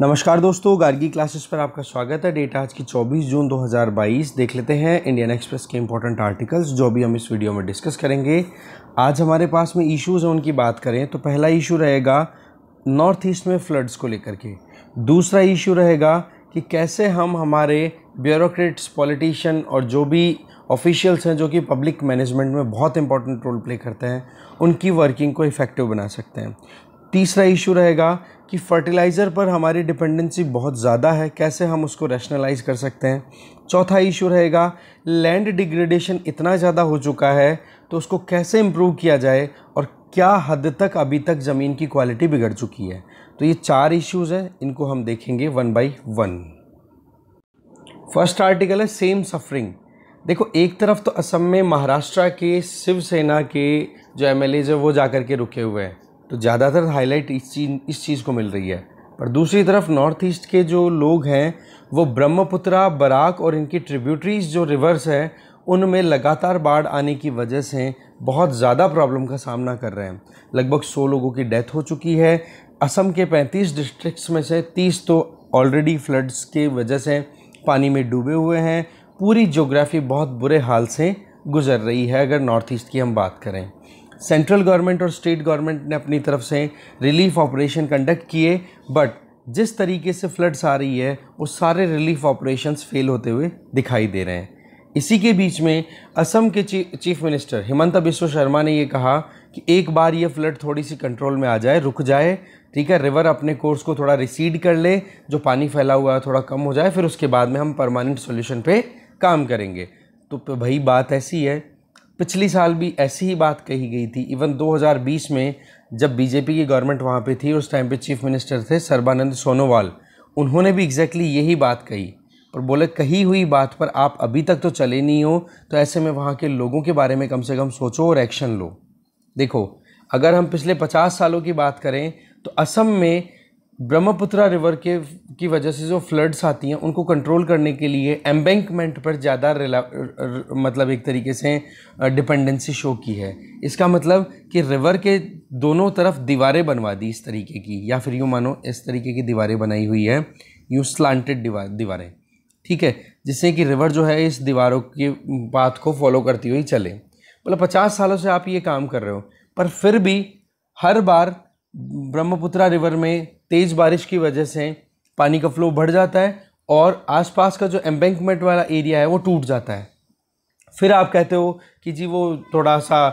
नमस्कार दोस्तों गार्गी क्लासेस पर आपका स्वागत है डेट आज की 24 जून 2022 देख लेते हैं इंडियन एक्सप्रेस के इंपॉर्टेंट आर्टिकल्स जो भी हम इस वीडियो में डिस्कस करेंगे आज हमारे पास में इश्यूज हैं उनकी बात करें तो पहला इशू रहेगा नॉर्थ ईस्ट में फ्लड्स को लेकर के दूसरा इशू रहेगा कि कैसे हम हमारे ब्यूरोक्रेट्स पॉलिटिशियन और जो भी ऑफिशियल्स हैं जो कि पब्लिक मैनेजमेंट में बहुत इंपॉर्टेंट रोल प्ले करते हैं उनकी वर्किंग को इफ़ेक्टिव बना सकते हैं तीसरा इशू रहेगा कि फर्टिलाइज़र पर हमारी डिपेंडेंसी बहुत ज़्यादा है कैसे हम उसको रैशनलाइज कर सकते हैं चौथा इशू रहेगा लैंड डिग्रेडेशन इतना ज़्यादा हो चुका है तो उसको कैसे इम्प्रूव किया जाए और क्या हद तक अभी तक ज़मीन की क्वालिटी बिगड़ चुकी है तो ये चार इश्यूज़ हैं इनको हम देखेंगे one by one first article है सेम सफरिंग देखो एक तरफ तो असम में महाराष्ट्र के शिवसेना के जो एम एल वो जा कर के रुके हुए हैं तो ज़्यादातर हाईलाइट इस चीज इस चीज़ को मिल रही है पर दूसरी तरफ नॉर्थ ईस्ट के जो लोग हैं वो ब्रह्मपुत्रा बराक और इनकी ट्रिब्यूटरीज जो रिवर्स है उनमें लगातार बाढ़ आने की वजह से बहुत ज़्यादा प्रॉब्लम का सामना कर रहे हैं लगभग 100 लोगों की डेथ हो चुकी है असम के 35 डिस्ट्रिक्ट्स में से 30 तो ऑलरेडी फ्लड्स के वजह से पानी में डूबे हुए हैं पूरी जोग्राफी बहुत बुरे हाल से गुजर रही है अगर नॉर्थ ईस्ट की हम बात करें सेंट्रल गवर्नमेंट और स्टेट गवर्नमेंट ने अपनी तरफ से रिलीफ ऑपरेशन कंडक्ट किए बट जिस तरीके से फ्लड्स आ रही है वो सारे रिलीफ ऑपरेशंस फेल होते हुए दिखाई दे रहे हैं इसी के बीच में असम के ची, चीफ मिनिस्टर हेमंत बिश्व शर्मा ने ये कहा कि एक बार ये फ्लड थोड़ी सी कंट्रोल में आ जाए रुक जाए ठीक है रिवर अपने कोर्स को थोड़ा रिसीड कर ले जो पानी फैला हुआ है थोड़ा कम हो जाए फिर उसके बाद में हम परमानेंट सोल्यूशन पे काम करेंगे तो भाई बात ऐसी है पिछली साल भी ऐसी ही बात कही गई थी इवन 2020 में जब बीजेपी की गवर्नमेंट वहाँ पे थी उस टाइम पे चीफ मिनिस्टर थे सर्बानंद सोनोवाल उन्होंने भी एग्जैक्टली exactly यही बात कही पर बोले कही हुई बात पर आप अभी तक तो चले नहीं हो तो ऐसे में वहाँ के लोगों के बारे में कम से कम सोचो और एक्शन लो देखो अगर हम पिछले पचास सालों की बात करें तो असम में ब्रह्मपुत्रा रिवर के की वजह से जो फ्लड्स आती हैं उनको कंट्रोल करने के लिए एम्बेंकमेंट पर ज़्यादा मतलब एक तरीके से डिपेंडेंसी शो की है इसका मतलब कि रिवर के दोनों तरफ दीवारें बनवा दी इस तरीके की या फिर यूँ मानो इस तरीके की दीवारें बनाई हुई है यूँ स्लांटेड दीवारें ठीक है जिससे कि रिवर जो है इस दीवारों के बाथ को फॉलो करती हुई चले मतलब पचास सालों से आप ये काम कर रहे हो पर फिर भी हर बार ब्रह्मपुत्रा रिवर में तेज़ बारिश की वजह से पानी का फ्लो बढ़ जाता है और आसपास का जो एम्बैंकमेंट वाला एरिया है वो टूट जाता है फिर आप कहते हो कि जी वो थोड़ा सा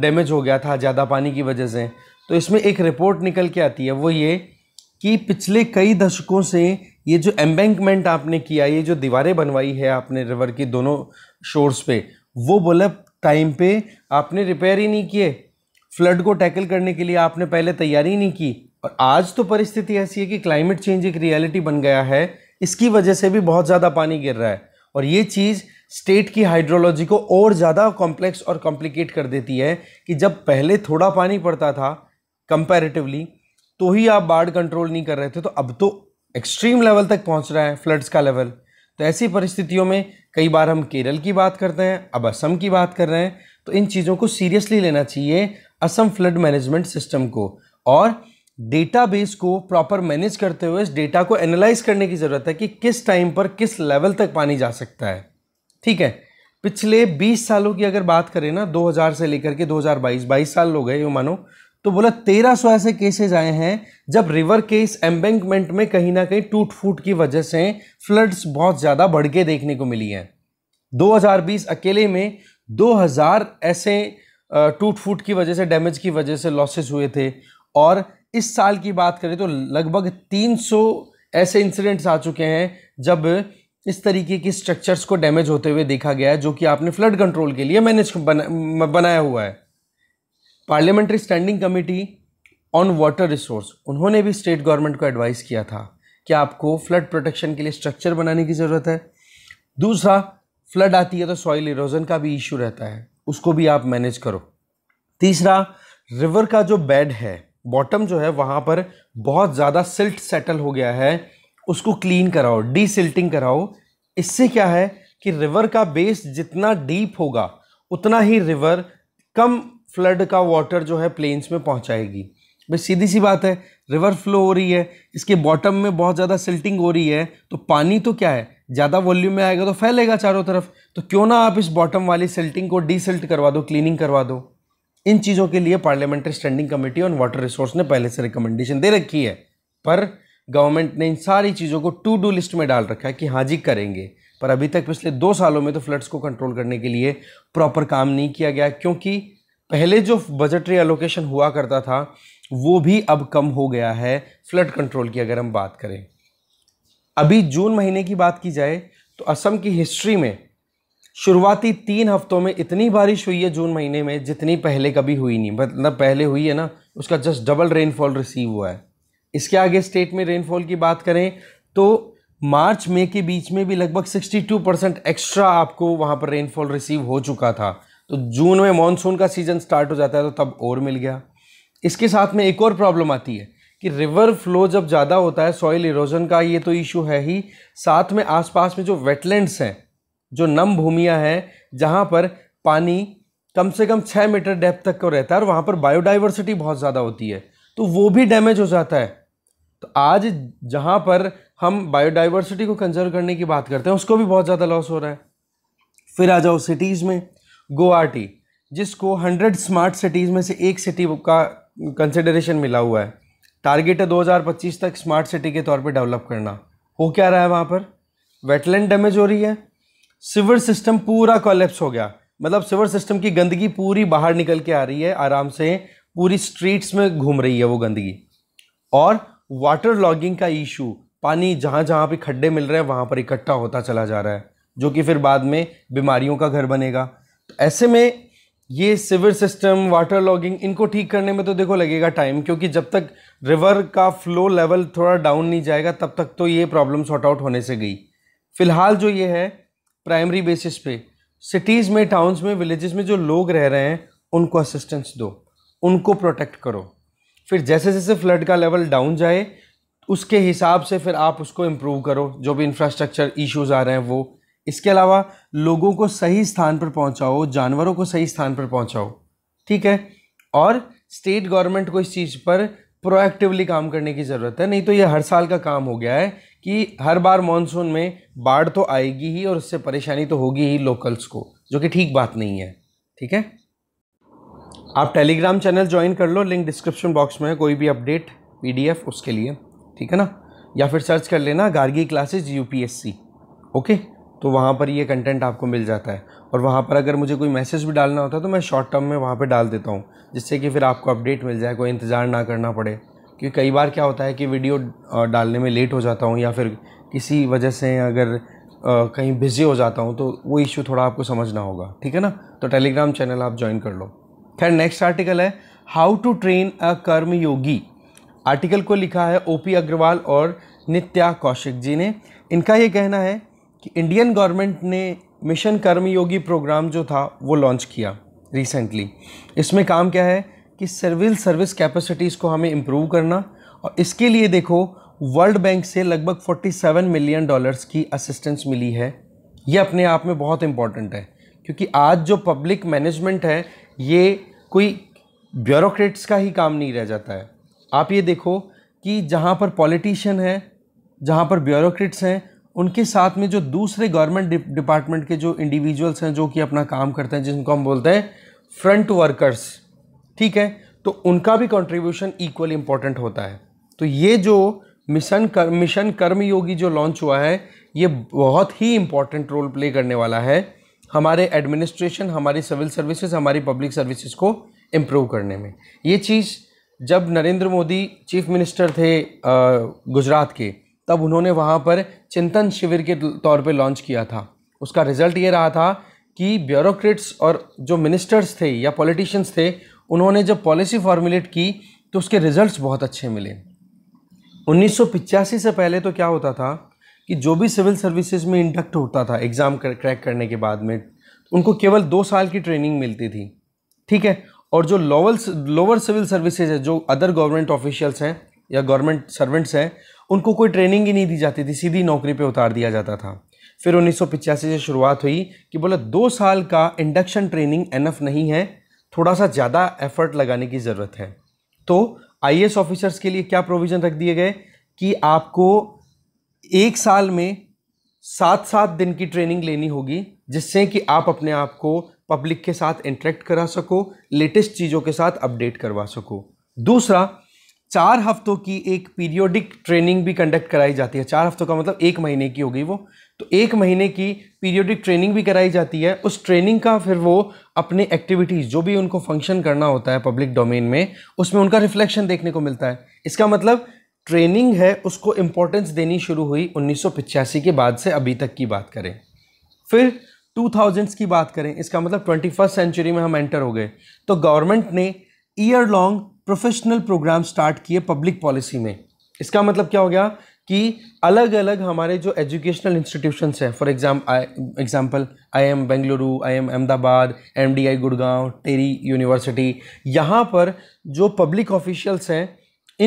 डैमेज हो गया था ज़्यादा पानी की वजह से तो इसमें एक रिपोर्ट निकल के आती है वो ये कि पिछले कई दशकों से ये जो एम्बैंकमेंट आपने किया ये जो दीवारें बनवाई है आपने रिवर की दोनों शोर्स पे वो बोले टाइम पे आपने रिपेयर ही नहीं किए फ्लड को टैकल करने के लिए आपने पहले तैयारी नहीं की और आज तो परिस्थिति ऐसी है कि क्लाइमेट चेंज एक रियलिटी बन गया है इसकी वजह से भी बहुत ज़्यादा पानी गिर रहा है और ये चीज़ स्टेट की हाइड्रोलॉजी को और ज़्यादा कॉम्प्लेक्स और कॉम्प्लिकेट कर देती है कि जब पहले थोड़ा पानी पड़ता था कंपैरेटिवली तो ही आप बाढ़ कंट्रोल नहीं कर रहे थे तो अब तो एक्सट्रीम लेवल तक पहुंच रहा है फ्लड्स का लेवल तो ऐसी परिस्थितियों में कई बार हम केरल की बात करते हैं अब असम की बात कर रहे हैं तो इन चीज़ों को सीरियसली लेना चाहिए असम फ्लड मैनेजमेंट सिस्टम को और डेटाबेस को प्रॉपर मैनेज करते हुए इस डेटा को एनालाइज करने की ज़रूरत है कि किस टाइम पर किस लेवल तक पानी जा सकता है ठीक है पिछले 20 सालों की अगर बात करें ना 2000 से लेकर के 2022 22 साल हो गए ये मानो तो बोला तेरह सौ ऐसे केसेस आए हैं जब रिवर के इस एम्बेंकमेंट में कहीं ना कहीं टूट फूट की वजह से फ्लड्स बहुत ज़्यादा बढ़ के देखने को मिली हैं 2020 अकेले में 2000 ऐसे टूट फूट की वजह से डैमेज की वजह से लॉसेस हुए थे और इस साल की बात करें तो लगभग 300 ऐसे इंसिडेंट्स आ चुके हैं जब इस तरीके की स्ट्रक्चर्स को डैमेज होते हुए देखा गया है जो कि आपने फ्लड कंट्रोल के लिए मैनेज बना, बनाया हुआ है parliamentary standing committee on water resource उन्होंने भी स्टेट गवर्नमेंट को एडवाइस किया था कि आपको फ्लड प्रोटेक्शन के लिए स्ट्रक्चर बनाने की ज़रूरत है दूसरा फ्लड आती है तो सॉइल इरोजन का भी इशू रहता है उसको भी आप मैनेज करो तीसरा रिवर का जो बेड है बॉटम जो है वहाँ पर बहुत ज़्यादा सिल्ट सेटल हो गया है उसको क्लीन कराओ डी सिल्टिंग कराओ इससे क्या है कि रिवर का बेस जितना डीप होगा उतना ही रिवर कम फ्लड का वाटर जो है प्लेन्स में पहुंचाएगी भाई सीधी सी बात है रिवर फ्लो हो रही है इसके बॉटम में बहुत ज़्यादा सिल्टिंग हो रही है तो पानी तो क्या है ज़्यादा वॉल्यूम में आएगा तो फैलेगा चारों तरफ तो क्यों ना आप इस बॉटम वाली सिल्टिंग को डीसिल्ट करवा दो क्लीनिंग करवा दो इन चीज़ों के लिए parliamentary standing committee on water resource ने पहले से रिकमेंडेशन दे रखी है पर गवर्नमेंट ने इन सारी चीज़ों को टू डू लिस्ट में डाल रखा है कि हाँ जी करेंगे पर अभी तक पिछले दो सालों में तो फ्लड्स को कंट्रोल करने के लिए प्रॉपर काम नहीं किया गया क्योंकि पहले जो बजटरी एलोकेशन हुआ करता था वो भी अब कम हो गया है फ्लड कंट्रोल की अगर हम बात करें अभी जून महीने की बात की जाए तो असम की हिस्ट्री में शुरुआती तीन हफ्तों में इतनी बारिश हुई है जून महीने में जितनी पहले कभी हुई नहीं मतलब पहले हुई है ना उसका जस्ट डबल रेनफॉल रिसीव हुआ है इसके आगे स्टेट में रेनफॉल की बात करें तो मार्च मई के बीच में भी लगभग 62 परसेंट एक्स्ट्रा आपको वहाँ पर रेनफॉल रिसीव हो चुका था तो जून में मानसून का सीज़न स्टार्ट हो जाता है तो तब और मिल गया इसके साथ में एक और प्रॉब्लम आती है कि रिवर फ्लो जब ज़्यादा होता है सॉइल इरोजन का ये तो इशू है ही साथ में आसपास में जो वेटलैंड्स हैं जो नम भूमियाँ हैं जहाँ पर पानी कम से कम छः मीटर डेप्थ तक को रहता है और वहाँ पर बायोडाइवर्सिटी बहुत ज़्यादा होती है तो वो भी डैमेज हो जाता है तो आज जहाँ पर हम बायोडाइवर्सिटी को कंजर्व करने की बात करते हैं उसको भी बहुत ज़्यादा लॉस हो रहा है फिर आ जाओ सिटीज़ में गुवाहाटी जिसको 100 स्मार्ट सिटीज़ में से एक सिटी का कंसिडरेशन मिला हुआ है टारगेट है 2025 तक स्मार्ट सिटी के तौर पे डेवलप करना हो क्या रहा है वहाँ पर वेटलैंड डैमेज हो रही है सिवर सिस्टम पूरा कॉलेप्स हो गया मतलब सिवर सिस्टम की गंदगी पूरी बाहर निकल के आ रही है आराम से पूरी स्ट्रीट्स में घूम रही है वो गंदगी और वाटर लॉगिंग का इशू पानी जहाँ जहाँ पे खड्डे मिल रहे हैं वहाँ पर इकट्ठा होता चला जा रहा है जो कि फिर बाद में बीमारियों का घर बनेगा ऐसे में ये सिवर सिस्टम वाटर लॉगिंग इनको ठीक करने में तो देखो लगेगा टाइम क्योंकि जब तक रिवर का फ्लो लेवल थोड़ा डाउन नहीं जाएगा तब तक तो ये प्रॉब्लम सॉर्ट आउट होने से गई फ़िलहाल जो ये है प्राइमरी बेसिस पे सिटीज़ में टाउन्स में विलेजेस में जो लोग रह रहे हैं उनको असिस्टेंस दो उनको प्रोटेक्ट करो फिर जैसे जैसे फ्लड का लेवल डाउन जाए उसके हिसाब से फिर आप उसको इम्प्रूव करो जो भी इंफ्रास्ट्रक्चर इश्यूज आ रहे हैं वो इसके अलावा लोगों को सही स्थान पर पहुंचाओ जानवरों को सही स्थान पर पहुंचाओ ठीक है और स्टेट गवर्नमेंट को इस चीज़ पर प्रोएक्टिवली काम करने की ज़रूरत है नहीं तो ये हर साल का काम हो गया है कि हर बार मानसून में बाढ़ तो आएगी ही और उससे परेशानी तो होगी ही लोकल्स को जो कि ठीक बात नहीं है ठीक है आप टेलीग्राम चैनल ज्वाइन कर लो लिंक डिस्क्रिप्शन बॉक्स में है कोई भी अपडेट पीडीएफ उसके लिए ठीक है ना या फिर सर्च कर लेना गार्गी क्लासेज यूपीएससी ओके तो वहाँ पर ये कंटेंट आपको मिल जाता है और वहाँ पर अगर मुझे कोई मैसेज भी डालना होता है तो मैं शॉर्ट टर्म में वहाँ पर डाल देता हूँ जिससे कि फिर आपको अपडेट मिल जाए कोई इंतज़ार ना करना पड़े क्योंकि कई बार क्या होता है कि वीडियो डालने में लेट हो जाता हूँ या फिर किसी वजह से अगर कहीं बिज़ी हो जाता हूँ तो वो इशू थोड़ा आपको समझना होगा ठीक है ना तो टेलीग्राम चैनल आप ज्वाइन कर लो खैर नेक्स्ट आर्टिकल है how to train a karma yogi article को लिखा है ओपी अग्रवाल और नित्या कौशिक जी ने इनका ये कहना है कि इंडियन गवर्नमेंट ने मिशन कर्मयोगी प्रोग्राम जो था वो लॉन्च किया रिसेंटली इसमें काम क्या है कि सिविल सर्विस कैपेसिटीज़ को हमें इम्प्रूव करना और इसके लिए देखो वर्ल्ड बैंक से लगभग 47 मिलियन डॉलर्स की असिस्टेंस मिली है ये अपने आप में बहुत इम्पॉर्टेंट है क्योंकि आज जो पब्लिक मैनेजमेंट है ये कोई ब्यूरोक्रेट्स का ही काम नहीं रह जाता है आप ये देखो कि जहाँ पर पॉलिटिशियन है जहाँ पर ब्यूरोक्रेट्स हैं उनके साथ में जो दूसरे गवर्नमेंट डिपार्टमेंट के जो इंडिविजुअल्स हैं जो कि अपना काम करते हैं जिनको हम बोलते हैं फ्रंट वर्कर्स ठीक है तो उनका भी कंट्रीब्यूशन इक्वली इम्पॉर्टेंट होता है तो ये जो मिशन कर, मिशन कर्मयोगी जो लॉन्च हुआ है ये बहुत ही इम्पॉर्टेंट रोल प्ले करने वाला है हमारे एडमिनिस्ट्रेशन हमारी सिविल सर्विसेज हमारी पब्लिक सर्विसेज को इम्प्रूव करने में ये चीज़ जब नरेंद्र मोदी चीफ मिनिस्टर थे गुजरात के तब उन्होंने वहाँ पर चिंतन शिविर के तौर पर लॉन्च किया था उसका रिजल्ट ये रहा था कि ब्यूरोक्रेट्स और जो मिनिस्टर्स थे या पॉलिटिशियंस थे उन्होंने जब पॉलिसी फॉर्मुलेट की तो उसके रिजल्ट्स बहुत अच्छे मिले उन्नीस से पहले तो क्या होता था कि जो भी सिविल सर्विसेज में इंडक्ट होता था एग्ज़ाम क्रैक करने के बाद में उनको केवल दो साल की ट्रेनिंग मिलती थी ठीक है और जो लोअर लोअर सिविल सर्विसेज है जो अदर गवर्नमेंट ऑफिशियल्स हैं या गवर्नमेंट सर्वेंट्स हैं उनको कोई ट्रेनिंग ही नहीं दी जाती थी सीधी नौकरी पे उतार दिया जाता था फिर उन्नीस से शुरुआत हुई कि बोला दो साल का इंडक्शन ट्रेनिंग एनफ नहीं है थोड़ा सा ज़्यादा एफर्ट लगाने की ज़रूरत है तो आई ऑफिसर्स के लिए क्या प्रोविज़न रख दिए गए कि आपको एक साल में सात सात दिन की ट्रेनिंग लेनी होगी जिससे कि आप अपने आप को पब्लिक के साथ इंटरेक्ट करा सको लेटेस्ट चीज़ों के साथ अपडेट करवा सको दूसरा चार हफ्तों की एक पीरियोडिक ट्रेनिंग भी कंडक्ट कराई जाती है चार हफ्तों का मतलब एक महीने की हो गई वो तो एक महीने की पीरियोडिक ट्रेनिंग भी कराई जाती है उस ट्रेनिंग का फिर वो अपने एक्टिविटीज़ जो भी उनको फंक्शन करना होता है पब्लिक डोमेन में उसमें उनका रिफ्लेक्शन देखने को मिलता है इसका मतलब ट्रेनिंग है उसको इम्पोर्टेंस देनी शुरू हुई उन्नीस के बाद से अभी तक की बात करें फिर टू थाउजेंड्स की बात करें इसका मतलब ट्वेंटी फर्स्ट सेंचुरी में हम एंटर हो गए तो गवर्नमेंट ने year long professional program start किए पब्लिक पॉलिसी में इसका मतलब क्या हो गया कि अलग अलग हमारे जो एजुकेशनल इंस्टीट्यूशंस हैं for exam example I M Bengaluru I M Ahmedabad M D I Gurgaon TERI university यहाँ पर जो पब्लिक ऑफिशियल्स हैं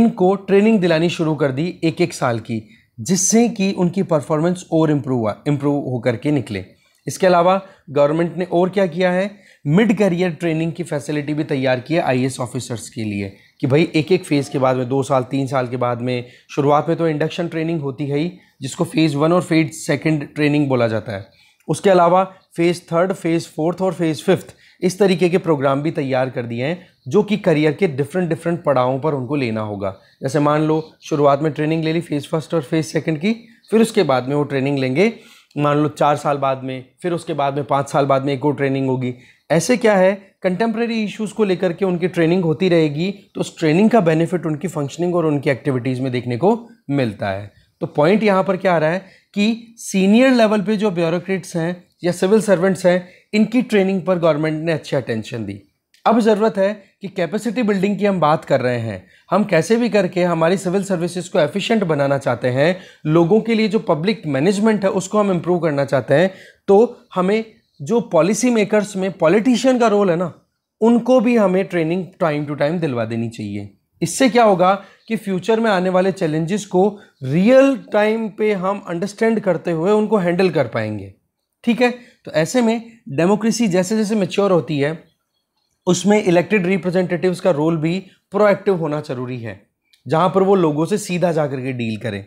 इनको ट्रेनिंग दिलानी शुरू कर दी एक एक साल की जिससे कि उनकी परफॉर्मेंस और इम्प्रूव हुआ इम्प्रूव होकर के निकले इसके अलावा गवर्नमेंट ने और क्या किया है मिड करियर ट्रेनिंग की फैसिलिटी भी तैयार की है आई ऑफिसर्स के लिए कि भाई एक एक फ़ेज़ के बाद में दो साल तीन साल के बाद में शुरुआत में तो इंडक्शन ट्रेनिंग होती है ही जिसको फ़ेज़ वन और फेज़ सेकेंड ट्रेनिंग बोला जाता है उसके अलावा फ़ेज़ थर्ड फ़ेज़ फोर्थ और फ़ेज़ फिफ्थ इस तरीके के प्रोग्राम भी तैयार कर दिए हैं जो कि करियर के डिफरेंट डिफरेंट पड़ावों पर उनको लेना होगा जैसे मान लो शुरुआत में ट्रेनिंग ले ली फ़ेज़ फर्स्ट और फ़ेज़ सेकेंड की फिर उसके बाद में वो ट्रेनिंग लेंगे मान लो चार साल बाद में फिर उसके बाद में पाँच साल बाद में एक और ट्रेनिंग होगी ऐसे क्या है कंटेम्प्रेरी इश्यूज़ को लेकर के उनकी ट्रेनिंग होती रहेगी तो उस ट्रेनिंग का बेनिफिट उनकी फंक्शनिंग और उनकी एक्टिविटीज़ में देखने को मिलता है तो पॉइंट यहाँ पर क्या आ रहा है कि सीनियर लेवल पे जो ब्यूरोक्रेट्स हैं या सिविल सर्वेंट्स हैं इनकी ट्रेनिंग पर गवर्नमेंट ने अच्छी अटेंशन दी अब ज़रूरत है कि कैपेसिटी बिल्डिंग की हम बात कर रहे हैं हम कैसे भी करके हमारी सिविल सर्विसेज को एफिशिएंट बनाना चाहते हैं लोगों के लिए जो पब्लिक मैनेजमेंट है उसको हम इम्प्रूव करना चाहते हैं तो हमें जो पॉलिसी मेकर्स में पॉलिटिशियन का रोल है ना उनको भी हमें ट्रेनिंग टाइम टू टाइम दिलवा देनी चाहिए इससे क्या होगा कि फ्यूचर में आने वाले चैलेंजेस को रियल टाइम पे हम अंडरस्टैंड करते हुए उनको हैंडल कर पाएंगे ठीक है तो ऐसे में डेमोक्रेसी जैसे जैसे मेच्योर होती है उसमें इलेक्टेड रिप्रेजेंटेटिव्स का रोल भी प्रोएक्टिव होना ज़रूरी है जहाँ पर वो लोगों से सीधा जा के डील करें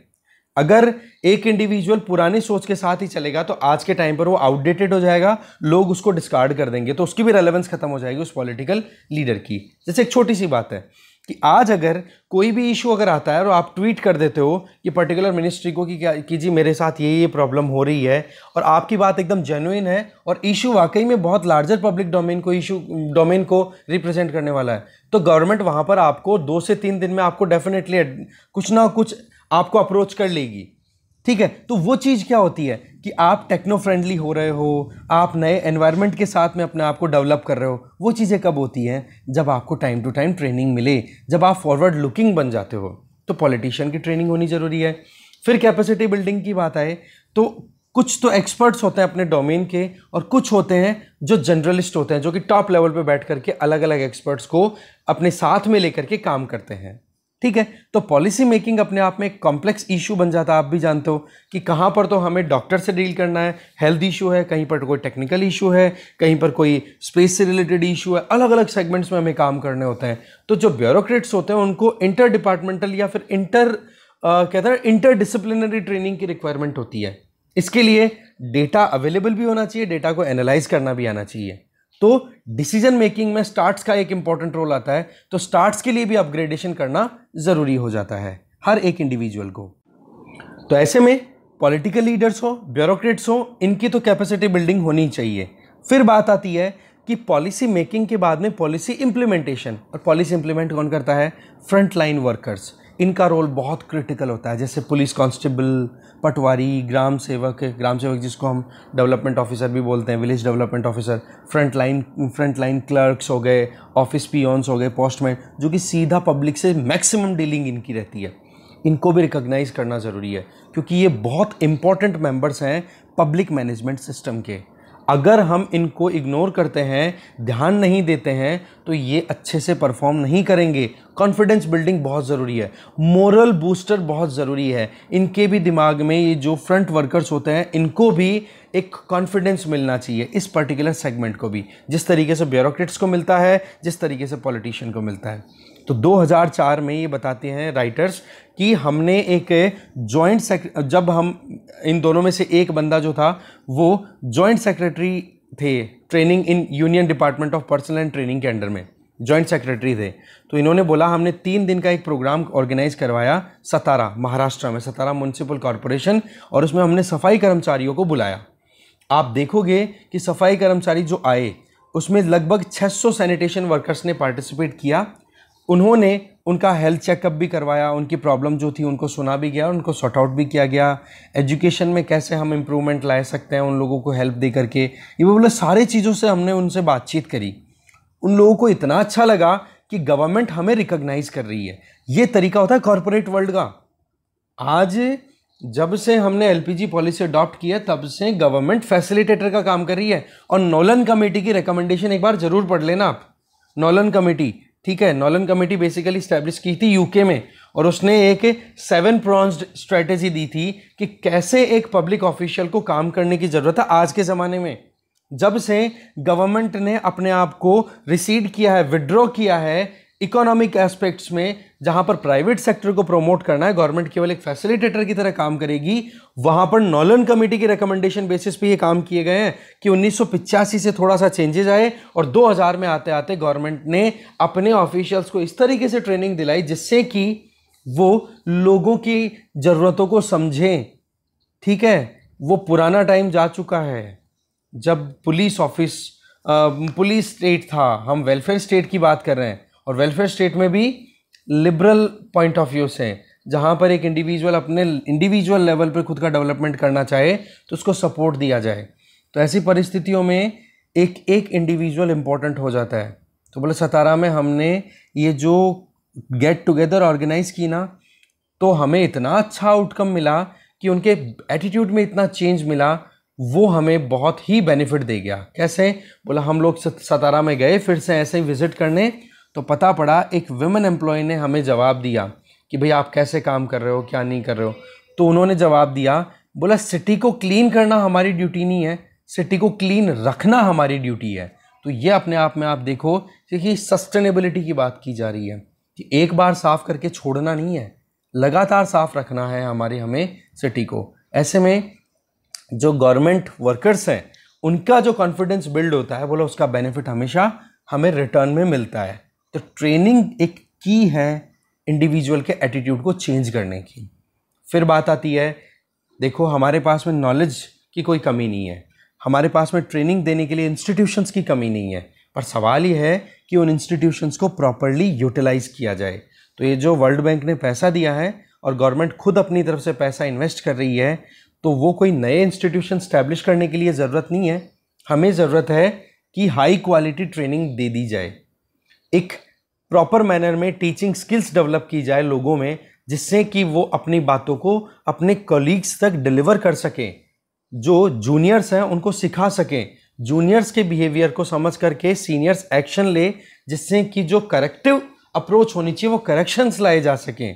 अगर एक इंडिविजुअल पुरानी सोच के साथ ही चलेगा तो आज के टाइम पर वो आउटडेटेड हो जाएगा लोग उसको डिस्कार्ड कर देंगे तो उसकी भी रेलेवेंस खत्म हो जाएगी उस पॉलिटिकल लीडर की जैसे एक छोटी सी बात है कि आज अगर कोई भी इशू अगर आता है और आप ट्वीट कर देते हो कि पर्टिकुलर मिनिस्ट्री को कि क्या कि जी मेरे साथ ये ये प्रॉब्लम हो रही है और आपकी बात एकदम जेनुइन है और इशू वाकई में बहुत लार्जर पब्लिक डोमेन को इशू डोमेन को रिप्रेजेंट करने वाला है तो गवर्नमेंट वहाँ पर आपको दो से तीन दिन में आपको डेफिनेटली कुछ ना कुछ आपको अप्रोच कर लेगी ठीक है तो वो चीज़ क्या होती है कि आप टेक्नो फ्रेंडली हो रहे हो आप नए एनवायरनमेंट के साथ में अपने आप को डेवलप कर रहे हो वो चीज़ें कब होती हैं जब आपको टाइम टू टाइम ट्रेनिंग मिले जब आप फॉरवर्ड लुकिंग बन जाते हो तो पॉलिटिशियन की ट्रेनिंग होनी ज़रूरी है फिर कैपेसिटी बिल्डिंग की बात आए तो कुछ तो एक्सपर्ट्स होते हैं अपने डोमेन के और कुछ होते हैं जो जनरलिस्ट होते हैं जो कि टॉप लेवल पर बैठ करके अलग अलग एक्सपर्ट्स को अपने साथ में लेकर के काम करते हैं ठीक है तो पॉलिसी मेकिंग अपने आप में एक कॉम्प्लेक्स इशू बन जाता है आप भी जानते हो कि कहाँ पर तो हमें डॉक्टर से डील करना है हेल्थ इशू है कहीं पर कोई टेक्निकल इशू है कहीं पर कोई स्पेस से रिलेटेड इशू है अलग अलग सेगमेंट्स में हमें काम करने होते हैं तो जो ब्यूरोक्रेट्स होते हैं उनको इंटर डिपार्टमेंटल या फिर इंटर कहते हैं इंटर डिसिप्लिनरी ट्रेनिंग की रिक्वायरमेंट होती है इसके लिए डेटा अवेलेबल भी होना चाहिए डेटा को एनालाइज करना भी आना चाहिए तो डिसीजन मेकिंग में स्टार्ट्स का एक इंपॉर्टेंट रोल आता है तो स्टार्ट्स के लिए भी अपग्रेडेशन करना ज़रूरी हो जाता है हर एक इंडिविजुअल को तो ऐसे में पॉलिटिकल लीडर्स हो ब्यूरोक्रेट्स हो इनकी तो कैपेसिटी बिल्डिंग होनी चाहिए फिर बात आती है कि पॉलिसी मेकिंग के बाद में पॉलिसी इंप्लीमेंटेशन और पॉलिसी इंप्लीमेंट कौन करता है फ्रंट लाइन वर्कर्स इनका रोल बहुत क्रिटिकल होता है जैसे पुलिस कांस्टेबल पटवारी ग्राम सेवक ग्राम सेवक जिसको हम डेवलपमेंट ऑफिसर भी बोलते हैं village development officer front line front line clerks हो गए ऑफिस पियोन्स हो गए पोस्टमैन जो कि सीधा पब्लिक से मैक्सिमम डीलिंग इनकी रहती है इनको भी रिकॉग्नाइज करना ज़रूरी है क्योंकि ये बहुत इंपॉर्टेंट मेंबर्स हैं पब्लिक मैनेजमेंट सिस्टम के अगर हम इनको इग्नोर करते हैं ध्यान नहीं देते हैं तो ये अच्छे से परफॉर्म नहीं करेंगे कॉन्फिडेंस बिल्डिंग बहुत ज़रूरी है मोरल बूस्टर बहुत ज़रूरी है इनके भी दिमाग में ये जो फ्रंट वर्कर्स होते हैं इनको भी एक कॉन्फिडेंस मिलना चाहिए इस पर्टिकुलर सेगमेंट को भी जिस तरीके से ब्यूरोक्रेट्स को मिलता है जिस तरीके से पॉलिटिशियन को मिलता है तो 2004 में ये बताते हैं राइटर्स कि हमने एक जॉइंट सेक्रे जब हम इन दोनों में से एक बंदा जो था वो जॉइंट सेक्रेटरी थे training in union department of personnel and training के अंडर में जॉइंट सेक्रेटरी थे तो इन्होंने बोला हमने तीन दिन का एक प्रोग्राम ऑर्गेनाइज करवाया सतारा महाराष्ट्र में सतारा म्यूनसिपल कॉरपोरेशन और उसमें हमने सफाई कर्मचारियों को बुलाया आप देखोगे कि सफाई कर्मचारी जो आए उसमें लगभग 600 सैनिटेशन वर्कर्स ने पार्टिसिपेट किया उन्होंने उनका हेल्थ चेकअप भी करवाया उनकी प्रॉब्लम जो थी उनको सुना भी गया उनको सॉर्ट आउट भी किया गया एजुकेशन में कैसे हम इम्प्रूवमेंट ला सकते हैं उन लोगों को हेल्प दे करके ये बोले सारे चीज़ों से हमने उनसे बातचीत करी उन लोगों को इतना अच्छा लगा कि गवर्नमेंट हमें रिकग्नाइज कर रही है ये तरीका होता है कॉरपोरेट वर्ल्ड का आज जब से हमने एल पॉलिसी अडॉप्ट की है तब से गवर्नमेंट फैसिलिटेटर का काम कर रही है और नोलन कमेटी की रिकमेंडेशन एक बार जरूर पढ़ लेना आप नोलन कमेटी ठीक है नॉलन कमेटी बेसिकली स्टैब्लिश की थी यूके में और उसने एक सेवन प्रॉन्स्ड स्ट्रेटेजी दी थी कि कैसे एक पब्लिक ऑफिशियल को काम करने की ज़रूरत है आज के ज़माने में जब से गवर्नमेंट ने अपने आप को रिसीड किया है विड्रॉ किया है इकोनॉमिक एस्पेक्ट्स में जहां पर प्राइवेट सेक्टर को प्रमोट करना है गवर्नमेंट केवल एक फैसिलिटेटर की तरह काम करेगी वहां पर नॉलन कमेटी की रिकमेंडेशन बेसिस पे ये काम किए गए हैं कि उन्नीस से थोड़ा सा चेंजेस आए और 2000 में आते आते गवर्नमेंट ने अपने ऑफिशियल्स को इस तरीके से ट्रेनिंग दिलाई जिससे कि वो लोगों की ज़रूरतों को समझें ठीक है वो पुराना टाइम जा चुका है जब पुलिस ऑफिस पुलिस स्टेट था हम वेलफेयर स्टेट की बात कर रहे हैं और वेलफेयर स्टेट में भी लिबरल पॉइंट ऑफ व्यू से जहाँ पर एक इंडिविजुअल अपने इंडिविजुअल लेवल पर खुद का डेवलपमेंट करना चाहे तो उसको सपोर्ट दिया जाए तो ऐसी परिस्थितियों में एक एक इंडिविजुअल इम्पॉर्टेंट हो जाता है तो बोले सतारा में हमने ये जो गेट टुगेदर ऑर्गेनाइज की ना तो हमें इतना अच्छा आउटकम मिला कि उनके एटीट्यूड में इतना चेंज मिला वो हमें बहुत ही बेनिफिट दे गया कैसे बोला हम लोग सतारा में गए फिर से ऐसे ही विज़िट करने तो पता पड़ा एक वुमेन एम्प्लॉय ने हमें जवाब दिया कि भाई आप कैसे काम कर रहे हो क्या नहीं कर रहे हो तो उन्होंने जवाब दिया बोला सिटी को क्लीन करना हमारी ड्यूटी नहीं है सिटी को क्लीन रखना हमारी ड्यूटी है तो ये अपने आप में आप देखो कि सस्टेनेबिलिटी की बात की जा रही है कि एक बार साफ़ करके छोड़ना नहीं है लगातार साफ़ रखना है हमारे हमें सिटी को ऐसे में जो गवर्नमेंट वर्कर्स हैं उनका जो कॉन्फिडेंस बिल्ड होता है बोला उसका बेनिफिट हमेशा हमें रिटर्न में मिलता है तो ट्रेनिंग एक की है इंडिविजुअल के एटीट्यूड को चेंज करने की फिर बात आती है देखो हमारे पास में नॉलेज की कोई कमी नहीं है हमारे पास में ट्रेनिंग देने के लिए इंस्टीट्यूशंस की कमी नहीं है पर सवाल ये है कि उन इंस्टीट्यूशंस को प्रॉपरली यूटिलाइज़ किया जाए तो ये जो वर्ल्ड बैंक ने पैसा दिया है और गवर्नमेंट खुद अपनी तरफ से पैसा इन्वेस्ट कर रही है तो वो कोई नए इंस्टीट्यूशन स्टैब्लिश करने के लिए ज़रूरत नहीं है हमें ज़रूरत है कि हाई क्वालिटी ट्रेनिंग दे दी जाए एक प्रॉपर मैनर में टीचिंग स्किल्स डेवलप की जाए लोगों में जिससे कि वो अपनी बातों को अपने कलीग्स तक डिलीवर कर सकें जो जूनियर्स हैं उनको सिखा सकें जूनियर्स के बिहेवियर को समझ करके सीनियर्स एक्शन ले जिससे कि जो करेक्टिव अप्रोच होनी चाहिए वो करेक्शंस लाए जा सकें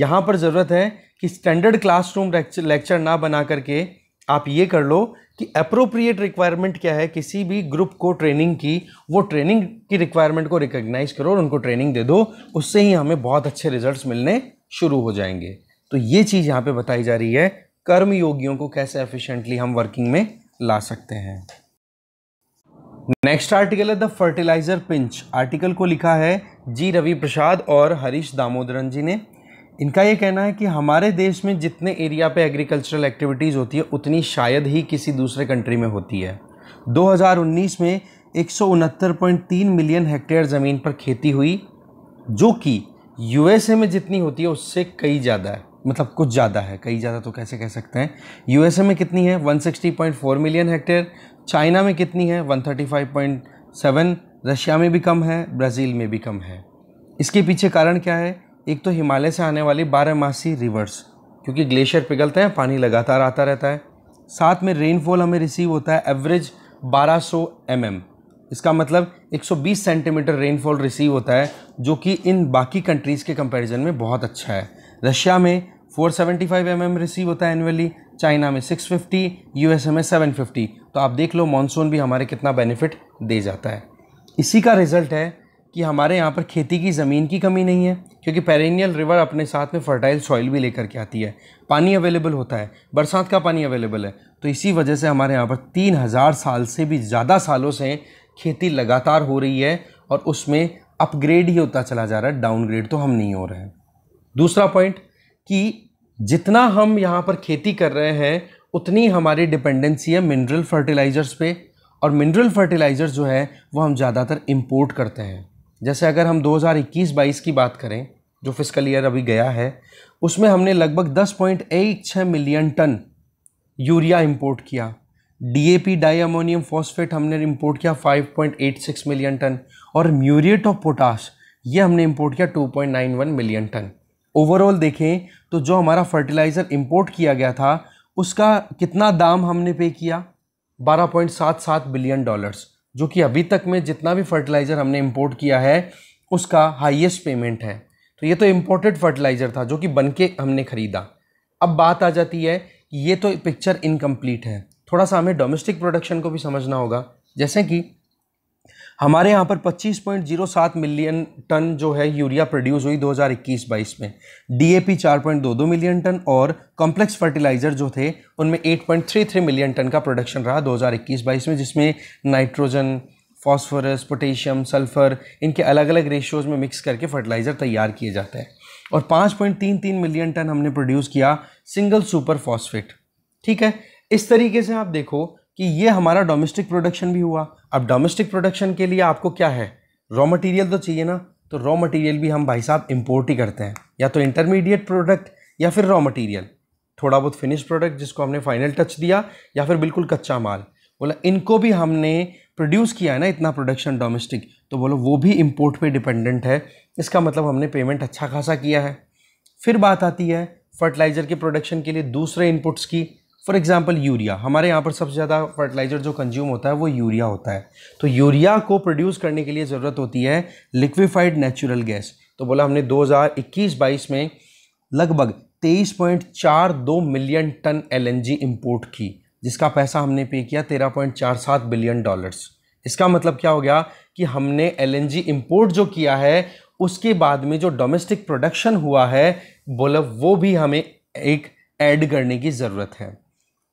यहाँ पर ज़रूरत है कि स्टैंडर्ड क्लासरूम लेक्चर ना बना करके आप ये कर लो कि अप्रोप्रिएट रिक्वायरमेंट क्या है किसी भी ग्रुप को ट्रेनिंग की वो ट्रेनिंग की रिक्वायरमेंट को रिकॉग्नाइज करो और उनको ट्रेनिंग दे दो उससे ही हमें बहुत अच्छे रिजल्ट्स मिलने शुरू हो जाएंगे तो ये चीज़ यहाँ पे बताई जा रही है कर्म योगियों को कैसे एफिशिएंटली हम वर्किंग में ला सकते हैं नेक्स्ट आर्टिकल है द फर्टिलाइजर पिंच आर्टिकल को लिखा है जी रवि प्रसाद और हरीश दामोदरन जी ने इनका ये कहना है कि हमारे देश में जितने एरिया पे एग्रीकल्चरल एक्टिविटीज़ होती है उतनी शायद ही किसी दूसरे कंट्री में होती है 2019 में एक मिलियन हेक्टेयर ज़मीन पर खेती हुई जो कि यूएसए में जितनी होती है उससे कई ज़्यादा है मतलब कुछ ज़्यादा है कई ज़्यादा तो कैसे कह सकते हैं यूएसए में कितनी है 160.4 मिलियन हेक्टेयर चाइना में कितनी है 135.7 रशिया में भी कम है ब्राज़ील में भी कम है इसके पीछे कारण क्या है एक तो हिमालय से आने वाली बारहमासी रिवर्स क्योंकि ग्लेशियर पिघलते हैं पानी लगातार आता रहता है साथ में रेनफॉल हमें रिसीव होता है एवरेज 1200 सौ mm. इसका मतलब 120 सेंटीमीटर रेनफॉल रिसीव होता है जो कि इन बाकी कंट्रीज़ के कंपैरिजन में बहुत अच्छा है रशिया में 475 सेवेंटी mm रिसीव होता है एनुअली चाइना में 650 फिफ्टी यूएसए में 750 तो आप देख लो मानसून भी हमारे कितना बेनिफिट दे जाता है इसी का रिज़ल्ट है कि हमारे यहाँ पर खेती की ज़मीन की कमी नहीं है क्योंकि पेरेनियल रिवर अपने साथ में फर्टाइल सॉइल भी लेकर के आती है पानी अवेलेबल होता है बरसात का पानी अवेलेबल है तो इसी वजह से हमारे यहाँ पर तीन हज़ार साल से भी ज़्यादा सालों से खेती लगातार हो रही है और उसमें अपग्रेड ही होता चला जा रहा है डाउनग्रेड तो हम नहीं हो रहे हैं दूसरा पॉइंट कि जितना हम यहाँ पर खेती कर रहे हैं उतनी हमारी डिपेंडेंसी है मिनरल फर्टिलाइज़र्स पे और मिनरल फर्टिलाइज़र जो है वो हम ज़्यादातर इम्पोर्ट करते हैं जैसे अगर हम 2021-22 की बात करें जो फिजिकल ईयर अभी गया है उसमें हमने लगभग 10.16 मिलियन टन यूरिया इंपोर्ट किया डीएपी पी डाईमोनियम फॉस्फेट हमने इंपोर्ट किया 5.86 मिलियन टन और म्यूरिएट ऑफ पोटास ये हमने इंपोर्ट किया 2.91 मिलियन टन ओवरऑल देखें तो जो हमारा फर्टिलाइज़र इंपोर्ट किया गया था उसका कितना दाम हमने पे किया 12.77 बिलियन डॉलर्स जो कि अभी तक में जितना भी फर्टिलाइज़र हमने इम्पोर्ट किया है उसका हाईएस्ट पेमेंट है तो ये तो इम्पोर्टेड फर्टिलाइज़र था जो कि बन के हमने ख़रीदा अब बात आ जाती है कि ये तो पिक्चर इनकम्प्लीट है थोड़ा सा हमें डोमेस्टिक प्रोडक्शन को भी समझना होगा जैसे कि हमारे यहाँ पर 25.07 मिलियन टन जो है यूरिया प्रोड्यूस हुई 2021-22 में डीएपी 4.22 मिलियन टन और कॉम्प्लेक्स फर्टिलाइज़र जो थे उनमें 8.33 मिलियन टन का प्रोडक्शन रहा 2021-22 में जिसमें नाइट्रोजन फॉस्फोरस पोटेशियम सल्फ़र इनके अलग अलग रेशियोज़ में मिक्स करके फर्टिलाइज़र तैयार किए जाते हैं और 5.33 मिलियन टन हमने प्रोड्यूस किया सिंगल सुपर फॉस्फेट ठीक है इस तरीके से आप देखो कि ये हमारा डोमेस्टिक प्रोडक्शन भी हुआ अब डोमेस्टिक प्रोडक्शन के लिए आपको क्या है रॉ मटेरियल तो चाहिए ना तो रॉ मटेरियल भी हम भाई साहब इम्पोर्ट ही करते हैं या तो इंटरमीडिएट प्रोडक्ट या फिर रॉ मटेरियल थोड़ा बहुत फिनिश प्रोडक्ट जिसको हमने फाइनल टच दिया या फिर बिल्कुल कच्चा माल बोला इनको भी हमने प्रोड्यूस किया है ना इतना प्रोडक्शन डोमेस्टिक तो बोलो वो भी इम्पोर्ट पे डिपेंडेंट है इसका मतलब हमने पेमेंट अच्छा खासा किया है फिर बात आती है फर्टिलाइज़र के प्रोडक्शन के लिए दूसरे इनपुट्स की फॉर एग्जाम्पल यूरिया हमारे यहाँ पर सबसे ज़्यादा फर्टिलाइज़र जो कंज्यूम होता है वो यूरिया होता है तो यूरिया को प्रोड्यूस करने के लिए ज़रूरत होती है लिक्विफाइड नेचुरल गैस तो बोला हमने 2021-22 में लगभग 23.42 मिलियन टन एलएनजी इंपोर्ट की जिसका पैसा हमने पे किया 13.47 बिलियन डॉलर्स इसका मतलब क्या हो गया कि हमने एलएनजी इंपोर्ट जो किया है उसके बाद में जो डोमेस्टिक प्रोडक्शन हुआ है बोला वो भी हमें एक ऐड करने की ज़रूरत है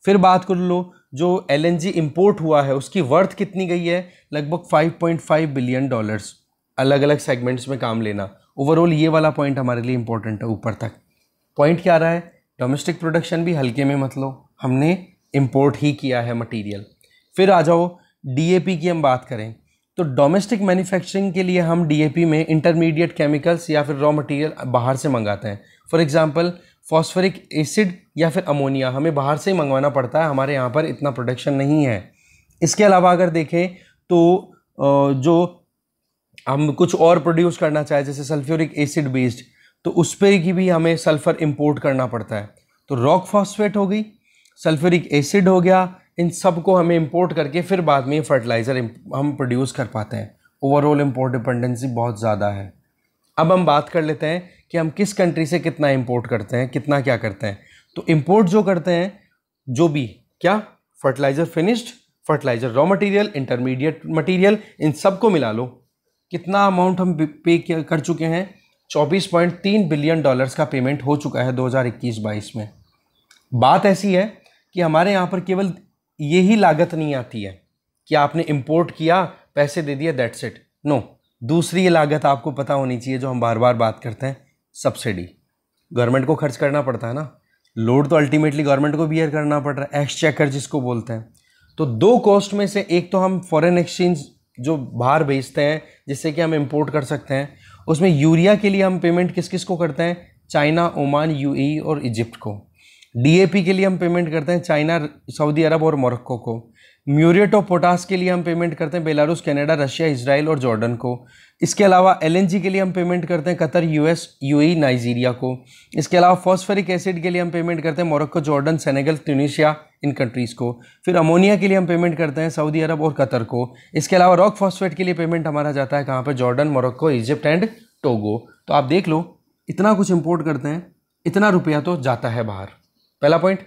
फिर बात कर लो जो एल इंपोर्ट हुआ है उसकी वर्थ कितनी गई है लगभग 5.5 बिलियन डॉलर्स अलग अलग सेगमेंट्स में काम लेना ओवरऑल ये वाला पॉइंट हमारे लिए इंपॉर्टेंट है ऊपर तक पॉइंट क्या रहा है डोमेस्टिक प्रोडक्शन भी हल्के में मतलब हमने इम्पोर्ट ही किया है मटीरियल फिर आ जाओ डी की हम बात करें तो डोमेस्टिक मैन्युफैक्चरिंग के लिए हम डी में इंटरमीडिएट केमिकल्स या फिर रॉ मटेरियल बाहर से मंगाते हैं फॉर एग्ज़ाम्पल फॉस्फोरिक एसिड या फिर अमोनिया हमें बाहर से ही मंगवाना पड़ता है हमारे यहाँ पर इतना प्रोडक्शन नहीं है इसके अलावा अगर देखें तो जो हम कुछ और प्रोड्यूस करना चाहें जैसे सल्फ्यूरिक एसिड बेस्ड तो उस पर की भी हमें सल्फ़र इम्पोर्ट करना पड़ता है तो रॉक फॉस्फेट हो गई सल्फ्यूरिक एसिड हो गया इन सब को हमें इम्पोर्ट करके फिर बाद में फर्टिलाइज़र हम प्रोड्यूस कर पाते हैं ओवरऑल इम्पोर्ट डिपेंडेंसी बहुत ज़्यादा है अब हम बात कर लेते हैं कि हम किस कंट्री से कितना इम्पोर्ट करते हैं कितना क्या करते हैं तो इम्पोर्ट जो करते हैं जो भी क्या fertiliser finished fertiliser raw material intermediate material इन सब को मिला लो कितना अमाउंट हम पे कर चुके हैं 24.3 बिलियन डॉलर्स का पेमेंट हो चुका है 2021-22 में बात ऐसी है कि हमारे यहाँ पर केवल यही लागत नहीं आती है कि आपने इम्पोर्ट किया पैसे दे दिए दैट्स इट नो दूसरी लागत आपको पता होनी चाहिए जो हम बार बार बात करते हैं सब्सिडी गवर्नमेंट को खर्च करना पड़ता है ना लोड तो अल्टीमेटली गवर्नमेंट को बियर करना पड़ रहा है एक्सचेकर जिसको बोलते हैं तो दो कॉस्ट में से एक तो हम फॉरेन एक्सचेंज जो बाहर भेजते हैं जिससे कि हम इम्पोर्ट कर सकते हैं उसमें यूरिया के लिए हम पेमेंट किस किस को करते हैं चाइना ओमान यू और इजिप्ट को डी के लिए हम पेमेंट करते हैं चाइना सऊदी अरब और मोरक्को को म्यूरेट ऑफ पोटास के लिए हम पेमेंट करते हैं बेलारूस कनाडा रशिया इसराइल और जॉर्डन को इसके अलावा एलएनजी के लिए हम पेमेंट करते हैं कतर यूएस यूएई नाइजीरिया को इसके अलावा फॉस्फरिक एसिड के लिए हम पेमेंट करते हैं मोरक्को जॉर्डन सेनेगल ट्यूनिशिया इन कंट्रीज़ को फिर अमोनिया के लिए हम पेमेंट करते हैं सऊदी अरब और कतर को इसके अलावा रॉक फॉस्फेट के लिए पेमेंट हमारा जाता है कहाँ पर Jordan Morocco Egypt and Togo तो आप देख लो इतना कुछ इम्पोर्ट करते हैं इतना रुपया तो जाता है बाहर पहला पॉइंट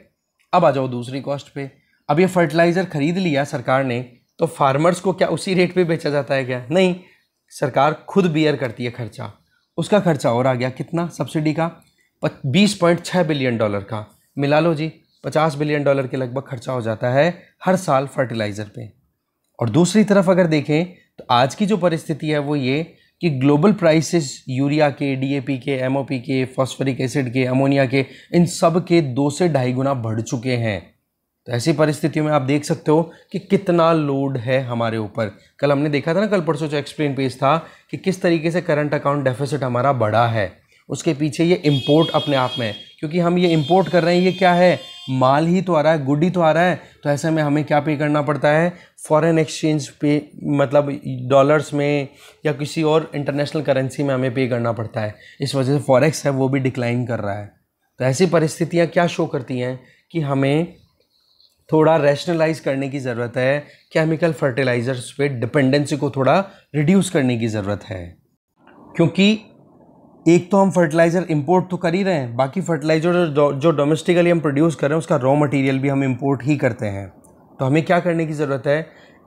अब आ जाओ दूसरी कॉस्ट पर अब ये फर्टिलाइज़र ख़रीद लिया सरकार ने तो फार्मर्स को क्या उसी रेट पर बेचा जाता है क्या नहीं सरकार खुद बियर करती है खर्चा उसका खर्चा और आ गया कितना सब्सिडी का बीस पॉइंट छः बिलियन डॉलर का मिला लो जी पचास बिलियन डॉलर के लगभग खर्चा हो जाता है हर साल फर्टिलाइज़र पे और दूसरी तरफ अगर देखें तो आज की जो परिस्थिति है वो ये कि ग्लोबल प्राइसेस यूरिया के डीएपी के एमओपी के फॉस्फोरिक एसिड के अमोनिया के इन सब के दो से ढाई गुना बढ़ चुके हैं तो ऐसी परिस्थितियों में आप देख सकते हो कि कितना लोड है हमारे ऊपर कल हमने देखा था ना कल परसों जो एक्सप्लेन पेज था कि किस तरीके से करंट अकाउंट डेफिसिट हमारा बढ़ा है उसके पीछे ये इम्पोर्ट अपने आप में है क्योंकि हम ये इम्पोर्ट कर रहे हैं ये क्या है माल ही तो आ रहा है गुड ही तो आ रहा है तो ऐसे में हमें क्या पे करना पड़ता है फॉरेन एक्सचेंज पे मतलब डॉलर्स में या किसी और इंटरनेशनल करेंसी में हमें पे करना पड़ता है इस वजह से फॉरेक्स है वो भी डिक्लाइन कर रहा है तो ऐसी परिस्थितियाँ क्या शो करती हैं कि हमें थोड़ा रैशनलाइज करने की ज़रूरत है केमिकल फर्टिलाइज़र्स पे डिपेंडेंसी को थोड़ा रिड्यूस करने की ज़रूरत है क्योंकि एक तो हम फर्टिलाइज़र इम्पोर्ट तो कर ही रहे हैं बाकी फर्टिलाइज़र जो डोमेस्टिकली हम प्रोड्यूस कर रहे हैं उसका रॉ मटेरियल भी हम इम्पोर्ट ही करते हैं तो हमें क्या करने की ज़रूरत है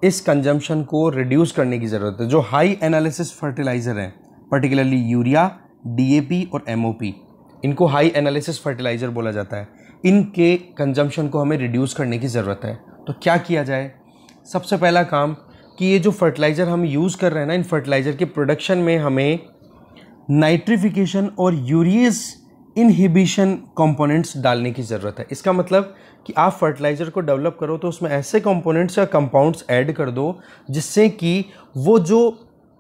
इस कंजम्पशन को रिड्यूस करने की ज़रूरत है जो हाई एनालिसिस फर्टिलाइज़र हैं पर्टिकुलरली यूरिया डी और एम इनको हाई एनालिसिस फर्टिलाइज़र बोला जाता है इनके कंजम्पशन को हमें रिड्यूस करने की ज़रूरत है तो क्या किया जाए सबसे पहला काम कि ये जो फर्टिलाइज़र हम यूज़ कर रहे हैं ना इन फर्टिलाइज़र के प्रोडक्शन में हमें नाइट्रिफिकेशन और यूरियस इनहिबिशन कंपोनेंट्स डालने की ज़रूरत है इसका मतलब कि आप फर्टिलाइज़र को डेवलप करो तो उसमें ऐसे कंपोनेंट्स या कंपाउंड्स ऐड कर दो जिससे कि वो जो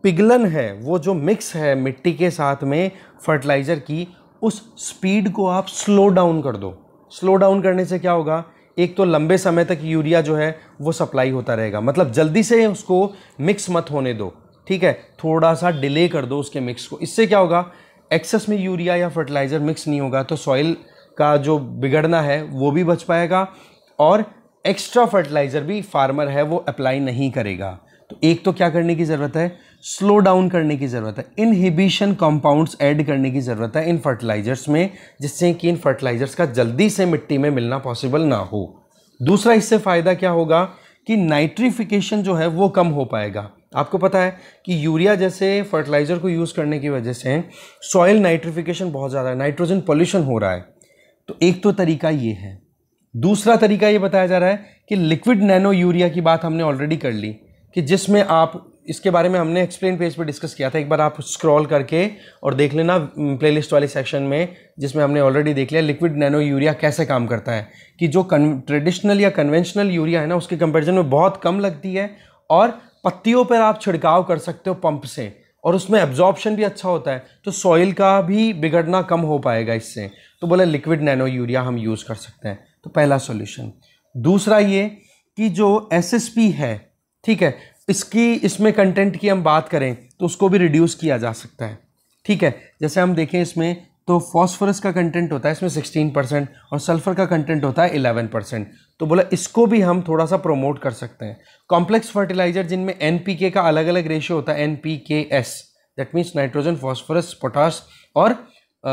पिघलन है वो जो मिक्स है मिट्टी के साथ में फर्टिलाइज़र की उस स्पीड को आप स्लो डाउन कर दो स्लो डाउन करने से क्या होगा एक तो लंबे समय तक यूरिया जो है वो सप्लाई होता रहेगा मतलब जल्दी से उसको मिक्स मत होने दो ठीक है थोड़ा सा डिले कर दो उसके मिक्स को इससे क्या होगा एक्सेस में यूरिया या फर्टिलाइज़र मिक्स नहीं होगा तो सॉइल का जो बिगड़ना है वो भी बच पाएगा और एक्स्ट्रा फर्टिलाइज़र भी फार्मर है वो अप्लाई नहीं करेगा तो एक तो क्या करने की ज़रूरत है स्लो डाउन करने की ज़रूरत है इनहिबिशन कंपाउंड्स ऐड करने की ज़रूरत है इन फर्टिलाइजर्स में जिससे कि इन फर्टिलाइजर्स का जल्दी से मिट्टी में मिलना पॉसिबल ना हो दूसरा इससे फ़ायदा क्या होगा कि नाइट्रिफिकेशन जो है वो कम हो पाएगा आपको पता है कि यूरिया जैसे फर्टिलाइज़र को यूज़ करने की वजह से सॉयल नाइट्रिफिकेशन बहुत ज़्यादा है नाइट्रोजन पॉल्यूशन हो रहा है तो एक तो तरीका ये है दूसरा तरीका ये बताया जा रहा है कि लिक्विड नैनो यूरिया की बात हमने ऑलरेडी कर ली कि जिसमें आप इसके बारे में हमने एक्सप्लेन पेज पर डिस्कस किया था एक बार आप स्क्रॉल करके और देख लेना प्लेलिस्ट वाले सेक्शन में जिसमें हमने ऑलरेडी देख लिया लिक्विड नैनो यूरिया कैसे काम करता है कि जो ट्रेडिशनल या कन्वेंशनल यूरिया है ना उसके कंपेरिजन में बहुत कम लगती है और पत्तियों पर आप छिड़काव कर सकते हो पंप से और उसमें एब्जॉर्प्शन भी अच्छा होता है तो सॉइल का भी बिगड़ना कम हो पाएगा इससे तो बोला लिक्विड नैनो यूरिया हम यूज़ कर सकते हैं तो पहला सॉल्यूशन दूसरा ये कि जो एस है ठीक है इसकी इसमें कंटेंट की हम बात करें तो उसको भी रिड्यूस किया जा सकता है ठीक है जैसे हम देखें इसमें तो फॉस्फोरस का कंटेंट होता है इसमें 16 परसेंट और सल्फर का कंटेंट होता है 11 परसेंट तो बोला इसको भी हम थोड़ा सा प्रमोट कर सकते हैं कॉम्प्लेक्स फर्टिलाइजर जिनमें एन का अलग अलग रेशियो होता है N P K S that means nitrogen phosphorus potash और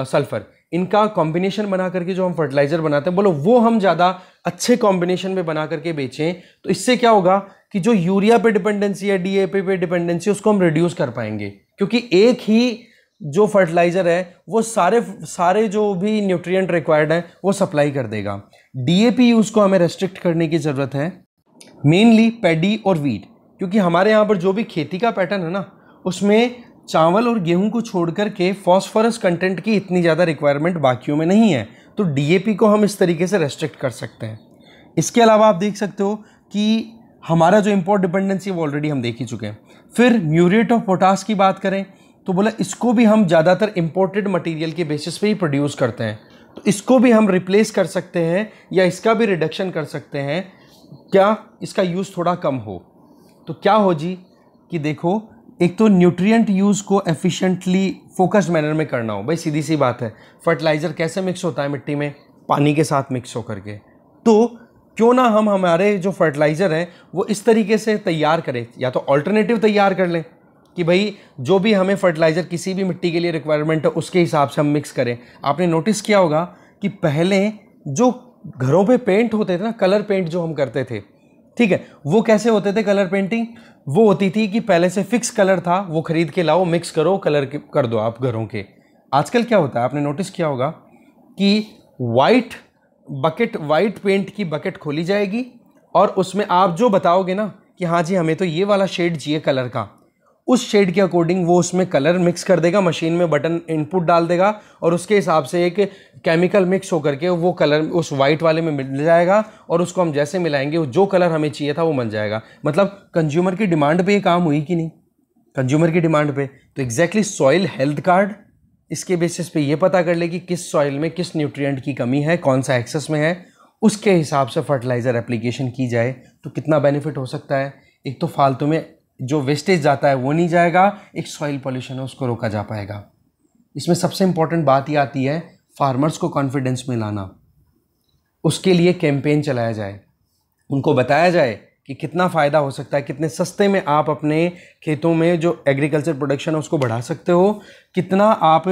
सल्फर इनका कॉम्बिनेशन बना करके जो हम फर्टिलाइज़र बनाते हैं बोलो वो हम ज़्यादा अच्छे कॉम्बिनेशन में बना करके बेचें तो इससे क्या होगा कि जो यूरिया पे डिपेंडेंसी है डीएपी पे डिपेंडेंसी उसको हम रिड्यूस कर पाएंगे क्योंकि एक ही जो फर्टिलाइज़र है वो सारे सारे जो भी न्यूट्रियट रिक्वायर्ड हैं वो सप्लाई कर देगा डी यूज़ को हमें रेस्ट्रिक्ट करने की ज़रूरत है मेनली पेडी और वीट क्योंकि हमारे यहाँ पर जो भी खेती का पैटर्न है ना उसमें चावल और गेहूं को छोड़कर के फॉस्फोरस कंटेंट की इतनी ज़्यादा रिक्वायरमेंट बाकियों में नहीं है तो डी को हम इस तरीके से रेस्ट्रिक्ट कर सकते हैं इसके अलावा आप देख सकते हो कि हमारा जो इम्पोर्ट डिपेंडेंसी वो ऑलरेडी हम देख ही चुके हैं फिर म्यूरेट ऑफ पोटास की बात करें तो बोला इसको भी हम ज़्यादातर इम्पोर्टेड मटेरियल के बेसिस पे ही प्रोड्यूस करते हैं तो इसको भी हम रिप्लेस कर सकते हैं या इसका भी रिडक्शन कर सकते हैं क्या इसका यूज़ थोड़ा कम हो तो क्या हो जी कि देखो एक तो न्यूट्रिएंट यूज़ को एफिशिएंटली फोकस्ड मैनर में करना हो भाई सीधी सी बात है फर्टिलाइज़र कैसे मिक्स होता है मिट्टी में पानी के साथ मिक्स होकर के तो क्यों ना हम हमारे जो फर्टिलाइज़र हैं वो इस तरीके से तैयार करें या तो ऑल्टरनेटिव तैयार कर लें कि भाई जो भी हमें फर्टिलाइज़र किसी भी मिट्टी के लिए रिक्वायरमेंट है उसके हिसाब से हम मिक्स करें आपने नोटिस किया होगा कि पहले जो घरों पे पेंट होते थे ना कलर पेंट जो हम करते थे ठीक है वो कैसे होते थे कलर पेंटिंग वो होती थी कि पहले से फिक्स कलर था वो खरीद के लाओ मिक्स करो कलर कर दो आप घरों के आजकल क्या होता है आपने नोटिस किया होगा कि वाइट बकेट वाइट पेंट की बकेट खोली जाएगी और उसमें आप जो बताओगे ना कि हाँ जी हमें तो ये वाला शेड चाहिए कलर का उस शेड के अकॉर्डिंग वो उसमें कलर मिक्स कर देगा मशीन में बटन इनपुट डाल देगा और उसके हिसाब से एक केमिकल मिक्स होकर के वो कलर उस वाइट वाले में मिल जाएगा और उसको हम जैसे मिलाएंगे जो कलर हमें चाहिए था वो बन जाएगा मतलब कंज्यूमर की डिमांड पे ये काम हुई कि नहीं कंज्यूमर की डिमांड पे तो एग्जैक्टली सॉइल हेल्थ कार्ड इसके बेसिस पे ये पता कर ले कि किस सॉइल में किस न्यूट्रिएंट की कमी है कौन सा एक्सेस में है उसके हिसाब से फर्टिलाइज़र एप्लीकेशन की जाए तो कितना बेनिफिट हो सकता है एक तो फालतू में जो वेस्टेज जाता है वो नहीं जाएगा एक सॉइल पॉल्यूशन है उसको रोका जा पाएगा इसमें सबसे इम्पॉर्टेंट बात ये आती है फार्मर्स को कॉन्फिडेंस में लाना उसके लिए कैंपेन चलाया जाए उनको बताया जाए कि कितना फ़ायदा हो सकता है कितने सस्ते में आप अपने खेतों में जो एग्रीकल्चर प्रोडक्शन है उसको बढ़ा सकते हो कितना आप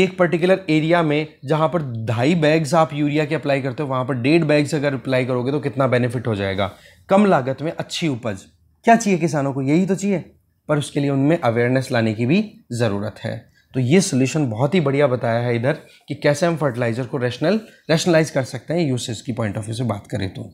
एक पर्टिकुलर एरिया में जहाँ पर ढाई बैग्स आप यूरिया के अप्लाई करते हो वहाँ पर डेढ़ बैग्स अगर अप्लाई करोगे तो कितना बेनिफिट हो जाएगा कम लागत में अच्छी उपज क्या चाहिए किसानों को यही तो चाहिए पर उसके लिए उनमें अवेयरनेस लाने की भी ज़रूरत है तो ये सोल्यूशन बहुत ही बढ़िया बताया है इधर कि कैसे हम फर्टिलाइज़र को रैशनल रैशनलाइज कर सकते हैं यूसेज की पॉइंट ऑफ व्यू से बात करें तो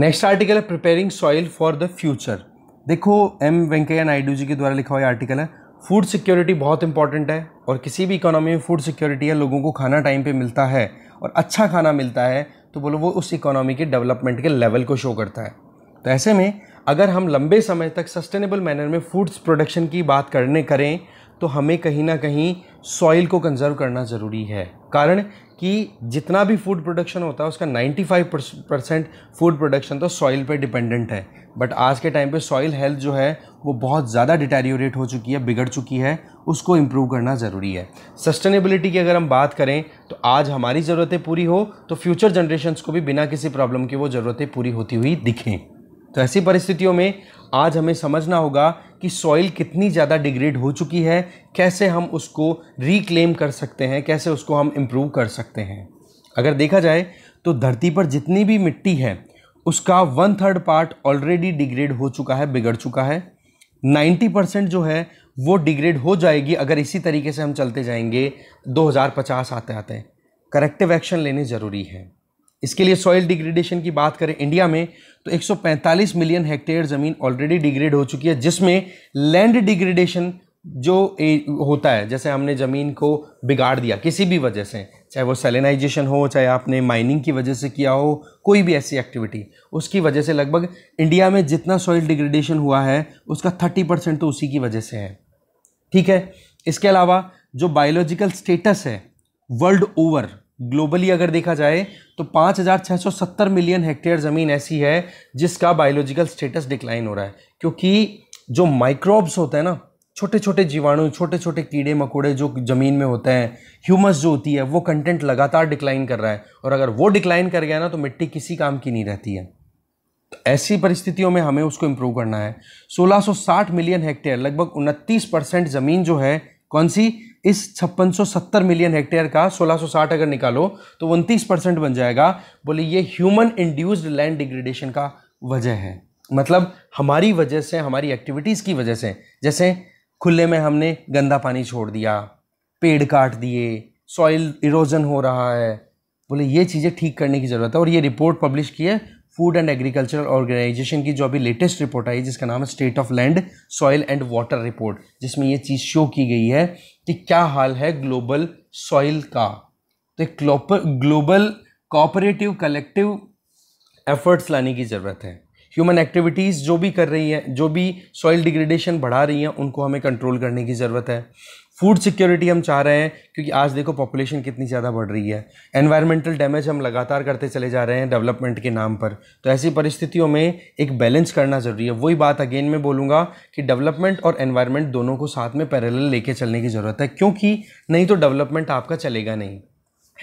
नेक्स्ट आर्टिकल है preparing soil for the future देखो एम वेंकैया नायडू जी के द्वारा लिखा हुआ आर्टिकल है फूड सिक्योरिटी बहुत इंपॉर्टेंट है और किसी भी इकोनॉमी में फूड सिक्योरिटी है लोगों को खाना टाइम पे मिलता है और अच्छा खाना मिलता है तो बोलो वो उस इकोनॉमी के डेवलपमेंट के लेवल को शो करता है तो ऐसे में अगर हम लंबे समय तक सस्टेनेबल मैनर में फूड्स प्रोडक्शन की बात करने करें तो हमें कहीं ना कहीं सॉइल को कंजर्व करना ज़रूरी है कारण कि जितना भी फूड प्रोडक्शन होता है उसका 95 परसेंट फूड प्रोडक्शन तो सॉइल पे डिपेंडेंट है बट आज के टाइम पे सॉइल हेल्थ जो है वो बहुत ज़्यादा डिटेरियोरेट हो चुकी है बिगड़ चुकी है उसको इम्प्रूव करना ज़रूरी है सस्टेनेबिलिटी की अगर हम बात करें तो आज हमारी ज़रूरतें पूरी हो तो फ्यूचर जनरेशन को भी बिना किसी प्रॉब्लम के वो ज़रूरतें पूरी होती हुई दिखें तो ऐसी परिस्थितियों में आज हमें समझना होगा कि सॉइल कितनी ज़्यादा डिग्रेड हो चुकी है कैसे हम उसको रिक्लेम कर सकते हैं कैसे उसको हम इम्प्रूव कर सकते हैं अगर देखा जाए तो धरती पर जितनी भी मिट्टी है उसका one third part already degrade हो चुका है बिगड़ चुका है नाइन्टी परसेंट जो है वो डिग्रेड हो जाएगी अगर इसी तरीके से हम चलते जाएंगे 2050 आते आते करेक्टिव एक्शन लेने ज़रूरी है इसके लिए सॉइल डिग्रेडेशन की बात करें इंडिया में तो 145 मिलियन हेक्टेयर ज़मीन ऑलरेडी डिग्रेड हो चुकी है जिसमें लैंड डिग्रेडेशन जो होता है जैसे हमने ज़मीन को बिगाड़ दिया किसी भी वजह से चाहे वो सेलेनाइजेशन हो चाहे आपने माइनिंग की वजह से किया हो कोई भी ऐसी एक्टिविटी उसकी वजह से लगभग इंडिया में जितना सॉइल डिग्रेडेशन हुआ है उसका थर्टी परसेंट तो उसी की वजह से है ठीक है इसके अलावा जो बायोलॉजिकल स्टेटस है वर्ल्ड ओवर ग्लोबली अगर देखा जाए तो 5,670 मिलियन हेक्टेयर ज़मीन ऐसी है जिसका बायोलॉजिकल स्टेटस डिक्लाइन हो रहा है क्योंकि जो माइक्रोब्स होते हैं ना छोटे छोटे जीवाणु छोटे छोटे कीड़े मकोड़े जो ज़मीन में होते हैं ह्यूमस जो होती है वो कंटेंट लगातार डिक्लाइन कर रहा है और अगर वो डिक्लाइन कर गया ना तो मिट्टी किसी काम की नहीं रहती है तो ऐसी परिस्थितियों में हमें उसको इम्प्रूव करना है 1660 मिलियन हेक्टेयर लगभग उनतीस परसेंट ज़मीन जो है कौन सी इस 5670 मिलियन हेक्टेयर का 1660 अगर निकालो तो उनतीस परसेंट बन जाएगा बोले ये ह्यूमन इंड्यूस्ड लैंड डिग्रेडेशन का वजह है मतलब हमारी वजह से हमारी एक्टिविटीज़ की वजह से जैसे खुले में हमने गंदा पानी छोड़ दिया पेड़ काट दिए सॉइल इरोजन हो रहा है बोले ये चीज़ें ठीक करने की ज़रूरत है और ये रिपोर्ट पब्लिश की है फूड एंड एग्रीकल्चरल ऑर्गेनाइजेशन की जो अभी लेटेस्ट रिपोर्ट आई जिसका नाम है state of land soil and water report जिसमें ये चीज़ शो की गई है कि क्या हाल है ग्लोबल सॉइल का तो एक ग्लोबल कॉपरेटिव कलेक्टिव एफर्ट्स लाने की ज़रूरत है ह्यूमन एक्टिविटीज़ जो भी कर रही हैं जो भी सॉइल डिग्रेडेशन बढ़ा रही हैं उनको हमें कंट्रोल करने की ज़रूरत है फूड सिक्योरिटी हम चाह रहे हैं क्योंकि आज देखो पॉपुलेशन कितनी ज़्यादा बढ़ रही है एनवायरमेंटल डैमेज हम लगातार करते चले जा रहे हैं डेवलपमेंट के नाम पर तो ऐसी परिस्थितियों में एक बैलेंस करना ज़रूरी है वही बात अगेन मैं बोलूँगा कि डेवलपमेंट और एनवायरमेंट दोनों को साथ में पैरल लेके चलने की ज़रूरत है क्योंकि नहीं तो डेवलपमेंट आपका चलेगा नहीं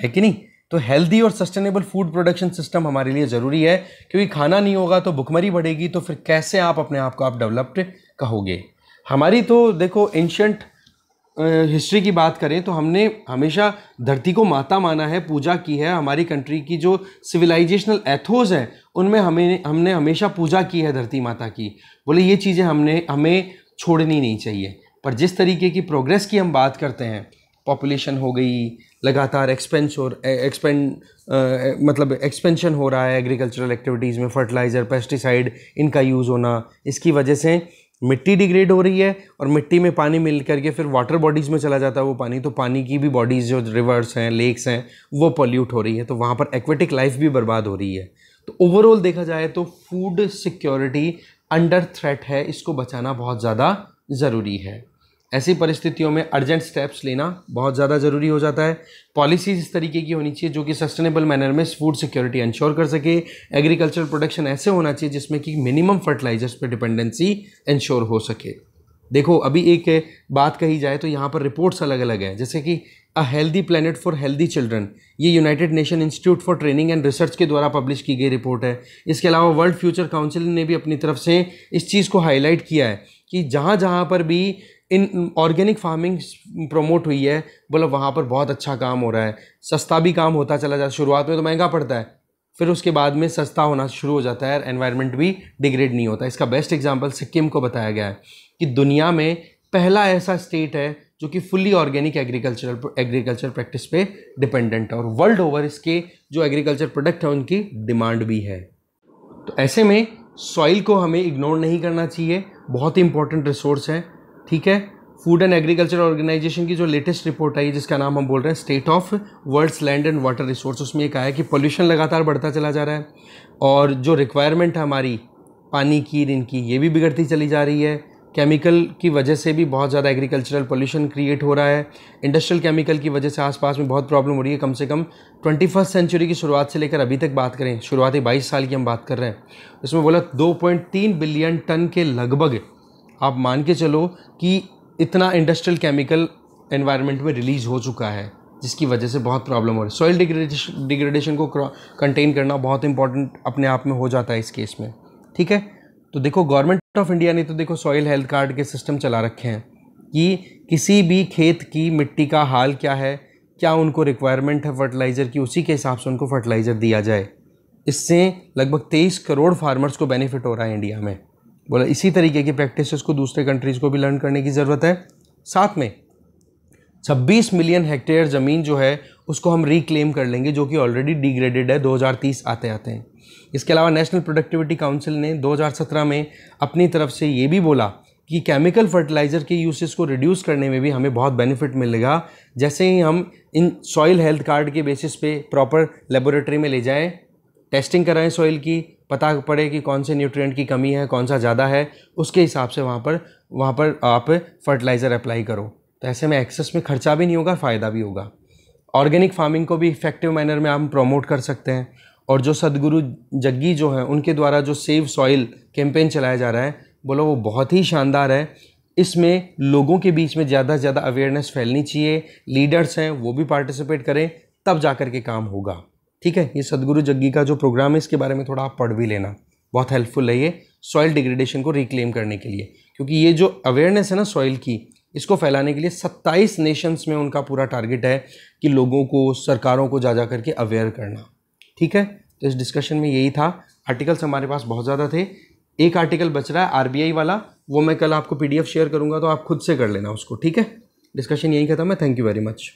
है कि नहीं तो हेल्दी और सस्टेनेबल फूड प्रोडक्शन सिस्टम हमारे लिए ज़रूरी है क्योंकि खाना नहीं होगा तो भुखमरी बढ़ेगी तो फिर कैसे आप अपने आप को आप डेवलप्ड कहोगे हमारी तो देखो एंशंट हिस्ट्री की बात करें तो हमने हमेशा धरती को माता माना है पूजा की है हमारी कंट्री की जो सिविलाइजेशनल एथोज हैं उनमें हमें हमने हमेशा पूजा की है धरती माता की बोले ये चीज़ें हमने हमें छोड़नी नहीं चाहिए पर जिस तरीके की प्रोग्रेस की हम बात करते हैं पॉपुलेशन हो गई लगातार एक्सपेंस हो एक्सपेंड मतलब एक्सपेंशन हो रहा है एग्रीकल्चरल एक्टिविटीज़ में फर्टिलाइज़र पेस्टिसाइड इनका यूज़ होना इसकी वजह से मिट्टी डिग्रेड हो रही है और मिट्टी में पानी मिल करके फिर वाटर बॉडीज़ में चला जाता है वो पानी तो पानी की भी बॉडीज़ जो रिवर्स हैं लेक्स हैं वो पोल्यूट हो रही है तो वहाँ पर एक्वेटिक लाइफ भी बर्बाद हो रही है तो ओवरऑल देखा जाए तो फूड सिक्योरिटी अंडर थ्रेट है इसको बचाना बहुत ज़्यादा ज़रूरी है ऐसी परिस्थितियों में अर्जेंट स्टेप्स लेना बहुत ज़्यादा ज़रूरी हो जाता है पॉलिसीज़ इस तरीके की होनी चाहिए जो कि सस्टेनेबल मैनर में फूड सिक्योरिटी इंश्योर कर सके एग्रीकल्चर प्रोडक्शन ऐसे होना चाहिए जिसमें कि मिनिमम फर्टिलाइजर्स पर डिपेंडेंसी इंश्योर हो सके देखो अभी एक बात कही जाए तो यहाँ पर रिपोर्ट्स अलग अलग हैं जैसे कि a healthy planet for healthy children ये United Nation Institute for Training and Research के द्वारा पब्लिश की गई रिपोर्ट है इसके अलावा वर्ल्ड फ्यूचर काउंसिल ने भी अपनी तरफ से इस चीज़ को हाईलाइट किया है कि जहाँ जहाँ पर भी इन ऑर्गेनिक फार्मिंग प्रमोट हुई है बोला वहाँ पर बहुत अच्छा काम हो रहा है सस्ता भी काम होता चला जाता शुरुआत में तो महंगा पड़ता है फिर उसके बाद में सस्ता होना शुरू हो जाता है एनवायरनमेंट भी डिग्रेड नहीं होता इसका बेस्ट एग्जाम्पल सिक्किम को बताया गया है कि दुनिया में पहला ऐसा स्टेट है जो कि fully organic agricultural agriculture practice पे डिपेंडेंट है और वर्ल्ड ओवर इसके जो एग्रीकल्चर प्रोडक्ट हैं उनकी डिमांड भी है तो ऐसे में सॉइल को हमें इग्नोर नहीं करना चाहिए बहुत ही इंपॉर्टेंट रिसोर्स है ठीक है फूड एंड एग्रीकल्चर ऑर्गेनाइजेशन की जो लेटेस्ट रिपोर्ट आई जिसका नाम हम बोल रहे हैं state of world's land and water resource उसमें एक आया कि पोल्यूशन लगातार बढ़ता चला जा रहा है और जो रिक्वायरमेंट है हमारी पानी की इन की ये भी बिगड़ती चली जा रही है केमिकल की वजह से भी बहुत ज़्यादा एग्रीकल्चरल पोल्यूशन क्रिएट हो रहा है इंडस्ट्रियल केमिकल की वजह से आसपास में बहुत प्रॉब्लम हो रही है कम से कम ट्वेंटी फर्स्ट सेंचुरी की शुरुआत से लेकर अभी तक बात करें शुरुआती बाईस साल की हम बात कर रहे हैं इसमें बोला दो पॉइंट तीन बिलियन टन के लगभग आप मान के चलो कि इतना इंडस्ट्रियल केमिकल एनवायरनमेंट में रिलीज हो चुका है जिसकी वजह से बहुत प्रॉब्लम हो रही है सॉइल डिग्रेडेशन डिग्रेडेशन को कंटेन करना बहुत इंपॉर्टेंट अपने आप में हो जाता है इस केस में ठीक है तो देखो गवर्नमेंट ऑफ इंडिया ने तो देखो सॉइल हेल्थ कार्ड के सिस्टम चला रखे हैं कि किसी भी खेत की मिट्टी का हाल क्या है क्या उनको रिक्वायरमेंट है फर्टिलाइज़र की उसी के हिसाब से उनको फर्टिलाइज़र दिया जाए इससे लगभग तेईस करोड़ फार्मर्स को बेनिफिट हो रहा है इंडिया में बोला इसी तरीके की प्रैक्टिस को दूसरे कंट्रीज़ को भी लर्न करने की ज़रूरत है साथ में 26 मिलियन हेक्टेयर ज़मीन जो है उसको हम रिक्लेम कर लेंगे जो कि ऑलरेडी डिग्रेडेड है 2030 आते आते हैं इसके अलावा नेशनल प्रोडक्टिविटी काउंसिल ने 2017 में अपनी तरफ से ये भी बोला कि केमिकल फर्टिलाइज़र के यूसेज़ को रिड्यूस करने में भी हमें बहुत बेनिफिट मिलेगा जैसे ही हम इन सॉइल हेल्थ कार्ड के बेसिस पे प्रॉपर लेबोरेटरी में ले जाएं टेस्टिंग कराएं सॉइल की पता पड़े कि कौन से न्यूट्रिएंट की कमी है कौन सा ज़्यादा है उसके हिसाब से वहाँ पर वहाँ पर आप फर्टिलाइज़र अप्लाई करो तो ऐसे में एक्सेस में खर्चा भी नहीं होगा फ़ायदा भी होगा ऑर्गेनिक फार्मिंग को भी इफ़ेक्टिव मैनर में हम प्रमोट कर सकते हैं और जो सदगुरु जग्गी जो हैं उनके द्वारा जो सेव सॉइल कैंपेन चलाया जा रहा है बोलो वो बहुत ही शानदार है इसमें लोगों के बीच में ज़्यादा से ज़्यादा अवेयरनेस फैलनी चाहिए लीडर्स हैं वो भी पार्टिसिपेट करें तब जा कर के काम होगा ठीक है ये सदगुरु जग्गी का जो प्रोग्राम है इसके बारे में थोड़ा आप पढ़ भी लेना बहुत हेल्पफुल है ये सॉइल डिग्रेडेशन को रिक्लेम करने के लिए क्योंकि ये जो अवेयरनेस है ना सॉइल की इसको फैलाने के लिए 27 नेशंस में उनका पूरा टारगेट है कि लोगों को सरकारों को जा जा करके अवेयर करना ठीक है तो इस डिस्कशन में यही था आर्टिकल्स हमारे पास बहुत ज़्यादा थे एक आर्टिकल बच रहा है आर वाला वो मैं कल आपको पी शेयर करूँगा तो आप खुद से कर लेना उसको ठीक है डिस्कशन यही खत्म है थैंक यू वेरी मच